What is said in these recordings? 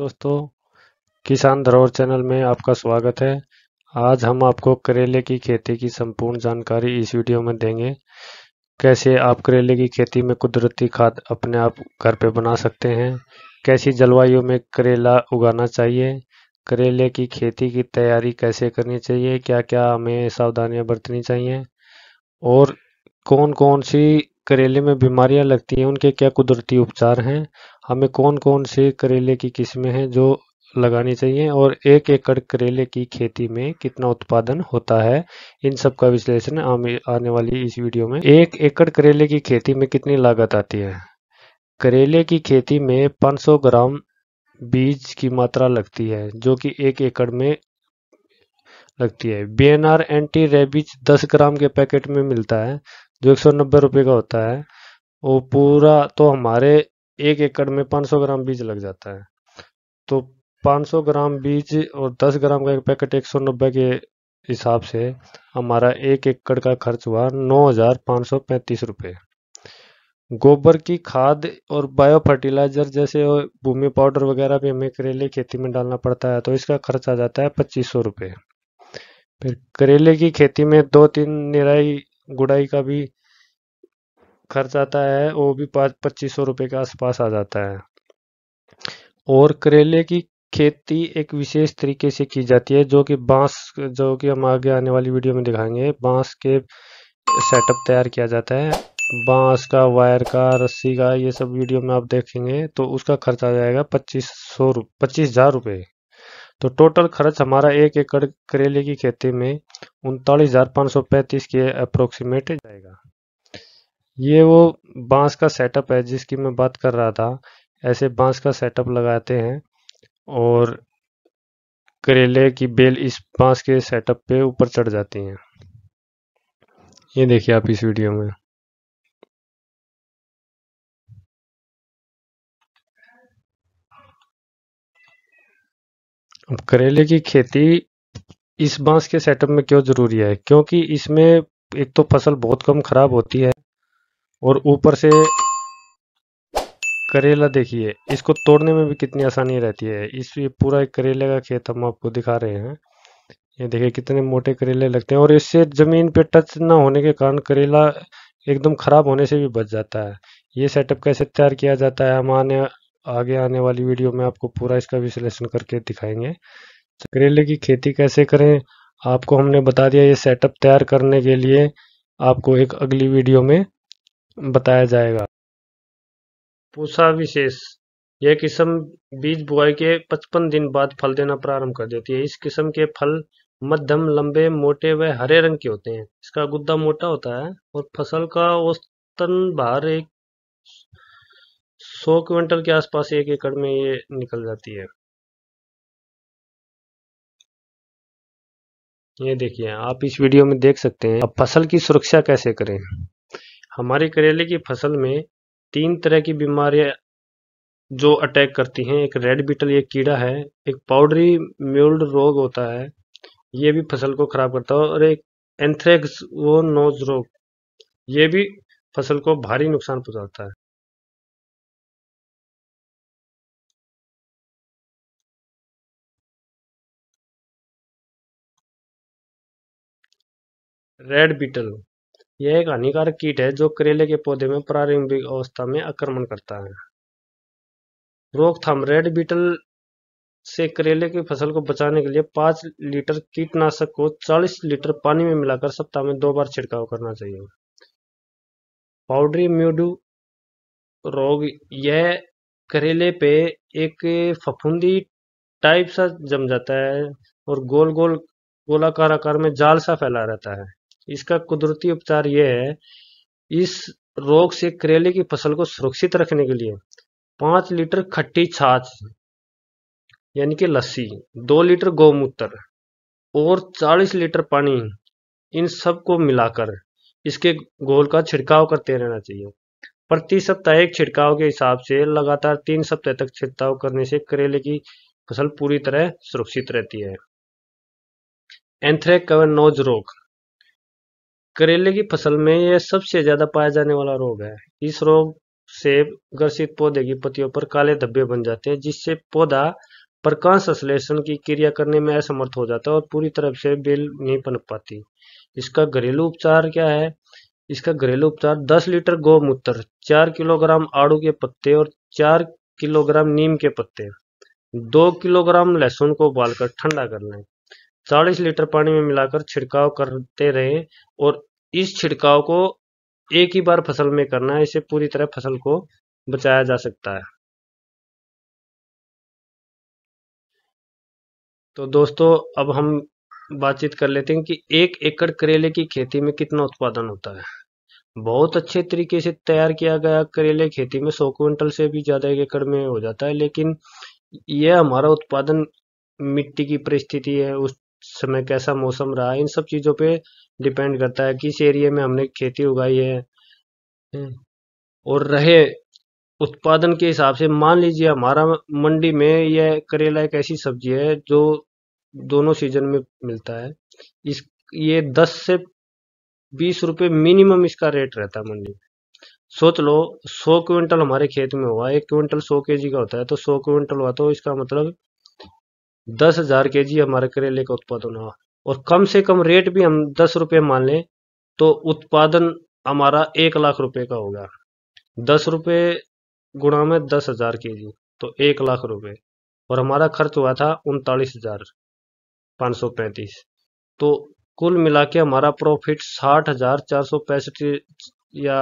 दोस्तों किसान धरोहर चैनल में आपका स्वागत है आज हम आपको करेले की खेती की संपूर्ण जानकारी इस वीडियो में देंगे कैसे आप करेले की खेती में कुदरती खाद अपने आप घर पे बना सकते हैं कैसी जलवायु में करेला उगाना चाहिए करेले की खेती की तैयारी कैसे करनी चाहिए क्या क्या हमें सावधानियां बरतनी चाहिए और कौन कौन सी करेले में बीमारियां लगती हैं उनके क्या कुदरती उपचार हैं हमें कौन कौन से करेले की किस्में हैं जो लगानी चाहिए और एक एकड़ करेले की खेती में कितना उत्पादन होता है इन सब का विश्लेषण आने वाली इस वीडियो में एक एकड़ करेले की खेती में कितनी लागत आती है करेले की खेती में 500 ग्राम बीज की मात्रा लगती है जो कि एक एकड़ में लगती है B N R anti rabies दस ग्राम के पैकेट में मिलता है जो एक सौ नब्बे रुपये का होता है वो पूरा तो हमारे एक एकड़ में 500 ग्राम बीज लग जाता है तो 500 ग्राम बीज और 10 ग्राम का एक पैकेट नब्बे के हिसाब से हमारा एक एकड़ का खर्च हुआ नौ हजार पाँच सौ पैंतीस रुपये गोबर की खाद और बायो फर्टिलाइजर जैसे भूमि पाउडर वगैरह भी हमें करेले खेती में डालना पड़ता है तो इसका खर्च आ जाता है पच्चीस सौ रुपये फिर करेले की खेती में दो तीन निराई गुड़ाई का भी खर्च आता है वो भी पाँच पच्चीस सौ रुपये के आसपास आ जाता है और करेले की खेती एक विशेष तरीके से की जाती है जो कि बांस जो कि हम आगे आने वाली वीडियो में दिखाएंगे बांस के सेटअप तैयार किया जाता है बांस का वायर का रस्सी का ये सब वीडियो में आप देखेंगे तो उसका खर्च आ जाएगा पच्चीस सौ पच्चीस हज़ार रुपये तो टोटल खर्च हमारा एक एकड़ करेले की खेती में उनतालीस हज़ार पाँच सौ पैंतीस के अप्रोक्सीमेट जाएगा ये वो बांस का सेटअप है जिसकी मैं बात कर रहा था ऐसे बांस का सेटअप लगाते हैं और करेले की बेल इस बांस के सेटअप पे ऊपर चढ़ जाती हैं ये देखिए आप इस वीडियो में करेले की खेती इस बांस के सेटअप में क्यों ज़रूरी है क्योंकि इसमें एक तो फसल बहुत कम ख़राब होती है और ऊपर से करेला देखिए इसको तोड़ने में भी कितनी आसानी रहती है इस पूरा एक करेले का खेत हम आपको दिखा रहे हैं ये देखिए कितने मोटे करेले लगते हैं और इससे ज़मीन पे टच ना होने के कारण करेला एकदम ख़राब होने से भी बच जाता है ये सेटअप कैसे तैयार किया जाता है हमारे आगे आने वाली वीडियो में आपको पूरा इसका विश्लेषण करके दिखाएंगे करेले की खेती कैसे करें आपको हमने बता दिया ये सेटअप तैयार करने के लिए आपको एक अगली वीडियो में बताया जाएगा पूसा विशेष यह किस्म बीज बुआई के 55 दिन बाद फल देना प्रारंभ कर देती है इस किस्म के फल मध्यम लंबे मोटे व हरे रंग के होते हैं इसका गुद्दा मोटा होता है और फसल का औसतन भार एक सौ क्विंटल के आसपास एक एकड़ में ये निकल जाती है ये देखिए आप इस वीडियो में देख सकते हैं अब फसल की सुरक्षा कैसे करें हमारे करेले की फसल में तीन तरह की बीमारियां जो अटैक करती हैं एक रेड बीटल ये कीड़ा है एक पाउडरी म्यूल्ड रोग होता है ये भी फसल को खराब करता है और एक एंथ्रेक्स वो नोज रोग ये भी फसल को भारी नुकसान पहुंचाता है रेड बीटल यह एक हानिकारक कीट है जो करेले के पौधे में प्रारंभिक अवस्था में आक्रमण करता है रोकथाम रेड बीटल से करेले की फसल को बचाने के लिए पांच लीटर कीटनाशक को चालीस लीटर पानी में मिलाकर सप्ताह में दो बार छिड़काव करना चाहिए पाउडरी म्यूडू रोग यह करेले पे एक फफूंदी टाइप सा जम जाता है और गोल गोल गोलाकार आकार में जाल सा फैला रहता है इसका कुदरती उपचार यह है इस रोग से करेले की फसल को सुरक्षित रखने के लिए पांच लीटर खट्टी छाछ यानी कि लस्सी दो लीटर गौमूत्र और चालीस लीटर पानी इन सब को मिलाकर इसके घोल का छिड़काव करते रहना चाहिए प्रति सप्ताह एक छिड़काव के हिसाब से लगातार तीन सप्ताह तक छिड़काव करने से करेले की फसल पूरी तरह सुरक्षित रहती है नोज रोग करेले की फसल में यह सबसे ज्यादा पाया जाने वाला रोग है इस रोग से ग्रसित पौधे की पत्तियों पर काले धब्बे बन जाते हैं जिससे पौधा प्रकाश संश्लेषण की क्रिया करने में असमर्थ हो जाता है और पूरी तरह से बेल नहीं पनप पाती इसका घरेलू उपचार क्या है इसका घरेलू उपचार 10 लीटर गौमूत्र 4 किलोग्राम आड़ू के पत्ते और 4 किलोग्राम नीम के पत्ते 2 किलोग्राम लहसुन को उबालकर ठंडा करना है चालीस लीटर पानी में मिलाकर छिड़काव करते रहें और इस छिड़काव को एक ही बार फसल में करना है इसे पूरी तरह फसल को बचाया जा सकता है तो दोस्तों अब हम बातचीत कर लेते हैं कि एक एकड़ करेले की खेती में कितना उत्पादन होता है बहुत अच्छे तरीके से तैयार किया गया करेले खेती में सौ क्विंटल से भी ज़्यादा एक एकड़ में हो जाता है लेकिन यह हमारा उत्पादन मिट्टी की परिस्थिति है उस समय कैसा मौसम रहा इन सब चीज़ों पे डिपेंड करता है किस एरिया में हमने खेती उगाई है हम्म। और रहे उत्पादन के हिसाब से मान लीजिए हमारा मंडी में यह करेला एक ऐसी सब्जी है जो दोनों सीजन में मिलता है इस ये दस से बीस रुपये मिनिमम इसका रेट रहता है मंडी में सोच लो सौ क्विंटल हमारे खेत में हुआ एक क्विंटल सौ के जी का होता है तो सौ क्विंटल हुआ तो इसका मतलब दस हज़ार के जी हमारे करेले का उत्पादन हुआ और कम से कम रेट भी हम दस रुपये मान लें तो उत्पादन हमारा एक लाख रुपए का होगा दस रुपये गुणा में दस हज़ार के जी तो एक लाख रुपए और हमारा खर्च हुआ था उनतालीस हज़ार पाँच सौ पैंतीस तो कुल मिला के हमारा प्रॉफिट साठ हज़ार चार सौ पैंसठ या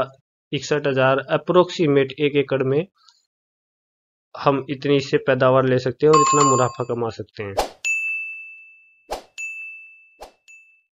इकसठ हज़ार अप्रोक्सीमेट एक एकड़ में हम इतनी इससे पैदावार ले सकते हैं और इतना मुनाफा कमा सकते हैं